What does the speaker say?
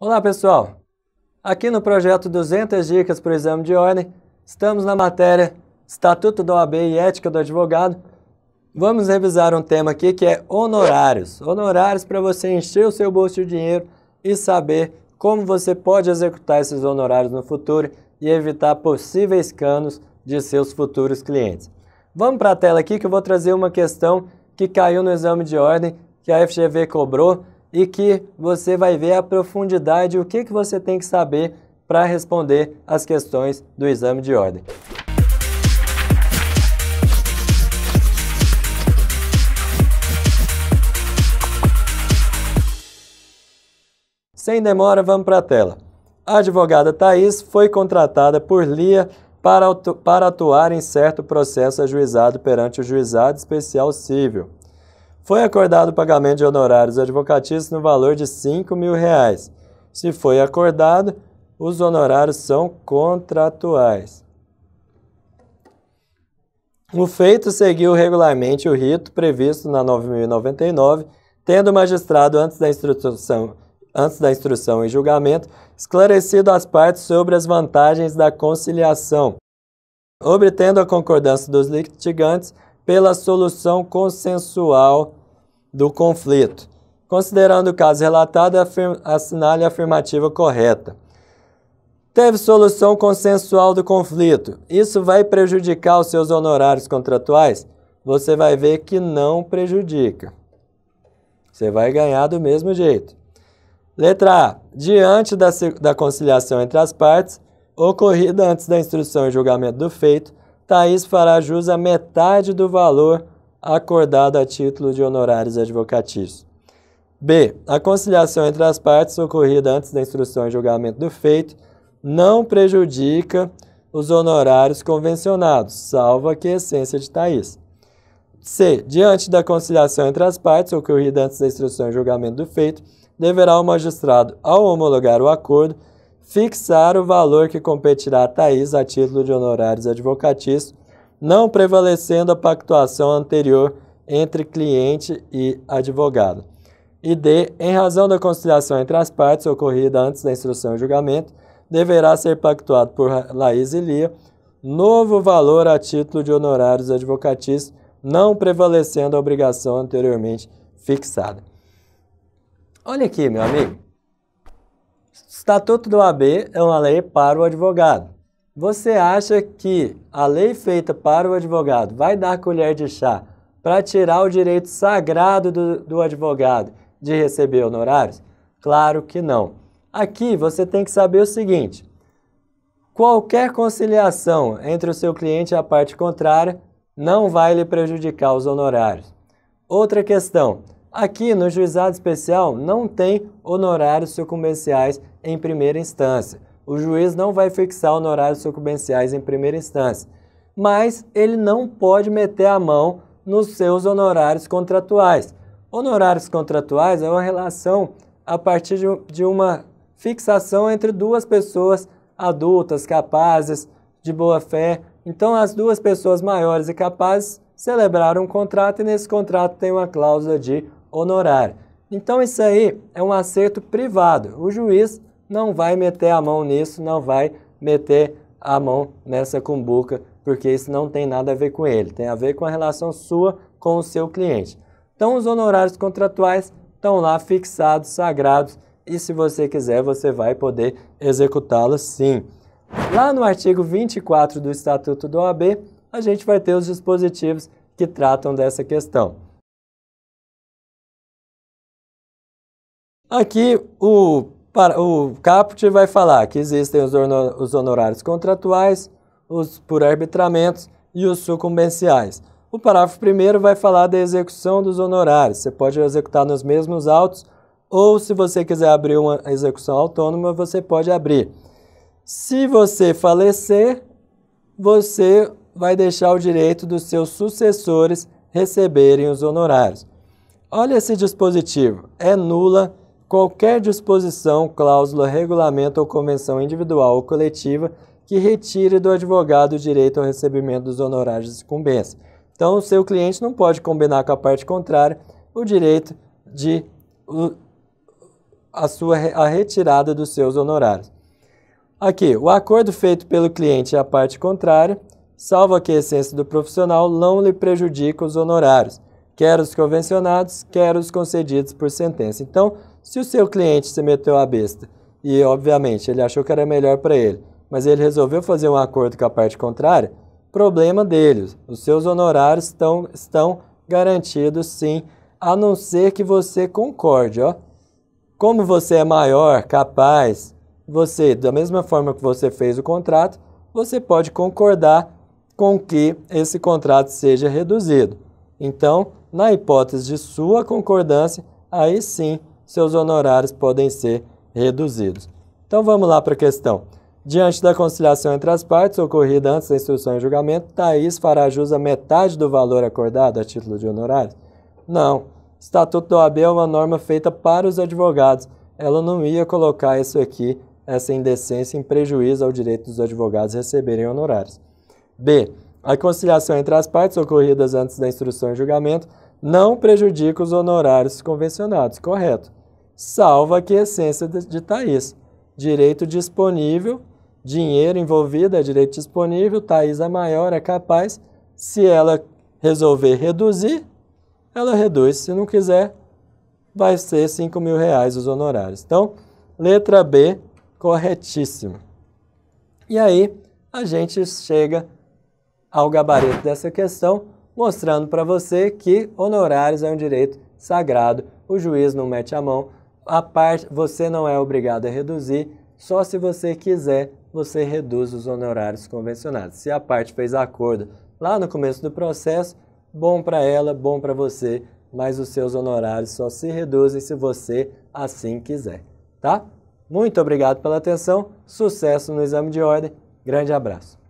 Olá pessoal, aqui no projeto 200 dicas para o exame de ordem, estamos na matéria Estatuto da OAB e Ética do Advogado. Vamos revisar um tema aqui que é honorários. Honorários para você encher o seu bolso de dinheiro e saber como você pode executar esses honorários no futuro e evitar possíveis canos de seus futuros clientes. Vamos para a tela aqui que eu vou trazer uma questão que caiu no exame de ordem que a FGV cobrou e que você vai ver a profundidade, o que, que você tem que saber para responder as questões do exame de ordem. Sem demora, vamos para a tela. A advogada Thais foi contratada por Lia para, para atuar em certo processo ajuizado perante o Juizado Especial Civil. Foi acordado o pagamento de honorários advocatícios no valor de R$ 5.000. mil. Reais. Se foi acordado, os honorários são contratuais. O feito seguiu regularmente o rito previsto na 9.099, tendo o magistrado, antes da instrução, antes da instrução e julgamento, esclarecido as partes sobre as vantagens da conciliação, obtendo a concordância dos litigantes pela solução consensual do conflito. Considerando o caso relatado, assinale a afirmativa correta. Teve solução consensual do conflito. Isso vai prejudicar os seus honorários contratuais? Você vai ver que não prejudica. Você vai ganhar do mesmo jeito. Letra A. Diante da, da conciliação entre as partes, ocorrida antes da instrução e julgamento do feito, Thaís fará jus a metade do valor acordado a título de honorários advocatícios. B. A conciliação entre as partes ocorrida antes da instrução e julgamento do feito não prejudica os honorários convencionados, salvo que a essência de Thaís. C. Diante da conciliação entre as partes ocorrida antes da instrução e julgamento do feito, deverá o magistrado, ao homologar o acordo, fixar o valor que competirá a Thaís a título de honorários advocatícios não prevalecendo a pactuação anterior entre cliente e advogado. E D, em razão da conciliação entre as partes ocorrida antes da instrução e julgamento, deverá ser pactuado por Laís e Lia novo valor a título de honorários advocatícios, não prevalecendo a obrigação anteriormente fixada. Olha aqui, meu amigo. Estatuto do AB é uma lei para o advogado. Você acha que a lei feita para o advogado vai dar colher de chá para tirar o direito sagrado do, do advogado de receber honorários? Claro que não. Aqui você tem que saber o seguinte: qualquer conciliação entre o seu cliente e a parte contrária não vai lhe prejudicar os honorários. Outra questão: aqui no juizado especial não tem honorários sucumbenciais em primeira instância. O juiz não vai fixar honorários sucumbenciais em primeira instância, mas ele não pode meter a mão nos seus honorários contratuais. Honorários contratuais é uma relação a partir de uma fixação entre duas pessoas adultas, capazes, de boa fé. Então, as duas pessoas maiores e capazes celebraram um contrato e nesse contrato tem uma cláusula de honorário. Então, isso aí é um acerto privado. O juiz não vai meter a mão nisso, não vai meter a mão nessa cumbuca, porque isso não tem nada a ver com ele, tem a ver com a relação sua com o seu cliente. Então, os honorários contratuais estão lá fixados, sagrados, e se você quiser, você vai poder executá-los sim. Lá no artigo 24 do Estatuto da OAB, a gente vai ter os dispositivos que tratam dessa questão. Aqui, o o caput vai falar que existem os, honorários contratuais, os por arbitramentos e os sucumbenciais. O parágrafo primeiro vai falar da execução dos honorários. Você pode executar nos mesmos autos ou se você quiser abrir uma execução autônoma, você pode abrir. Se você falecer, você vai deixar o direito dos seus sucessores receberem os honorários. Olha esse dispositivo, é nula qualquer disposição, cláusula, regulamento ou convenção individual ou coletiva que retire do advogado o direito ao recebimento dos honorários de incumbência. Então, o seu cliente não pode combinar com a parte contrária o direito de a sua a retirada dos seus honorários. Aqui, o acordo feito pelo cliente e a parte contrária, salvo que a essência do profissional não lhe prejudica os honorários, quer os convencionados, quer os concedidos por sentença. Então, se o seu cliente se meteu à besta e, obviamente, ele achou que era melhor para ele, mas ele resolveu fazer um acordo com a parte contrária, problema deles. Os seus honorários estão, estão garantidos sim, a não ser que você concorde. Ó. Como você é maior, capaz, você, da mesma forma que você fez o contrato, você pode concordar com que esse contrato seja reduzido. Então, na hipótese de sua concordância, aí sim seus honorários podem ser reduzidos. Então vamos lá para a questão. Diante da conciliação entre as partes, ocorrida antes da instrução e julgamento, Thaís fará jus a metade do valor acordado a título de honorários? Não. Estatuto da OAB é uma norma feita para os advogados. Ela não ia colocar isso aqui, essa indecência, em prejuízo ao direito dos advogados receberem honorários. B. A conciliação entre as partes ocorridas antes da instrução e julgamento não prejudica os honorários convencionados, correto? salva que a essência de Thaís. Direito disponível, dinheiro envolvido é direito disponível, Thaís a maior é capaz, se ela resolver reduzir, ela reduz, se não quiser, vai ser 5 mil reais os honorários. Então, letra B, corretíssimo. E aí, a gente chega ao gabarito dessa questão, mostrando para você que honorários é um direito sagrado, o juiz não mete a mão, a parte você não é obrigado a reduzir, só se você quiser você reduz os honorários convencionados. Se a parte fez acordo lá no começo do processo, bom para ela, bom para você, mas os seus honorários só se reduzem se você assim quiser, tá? Muito obrigado pela atenção, sucesso no exame de ordem, grande abraço.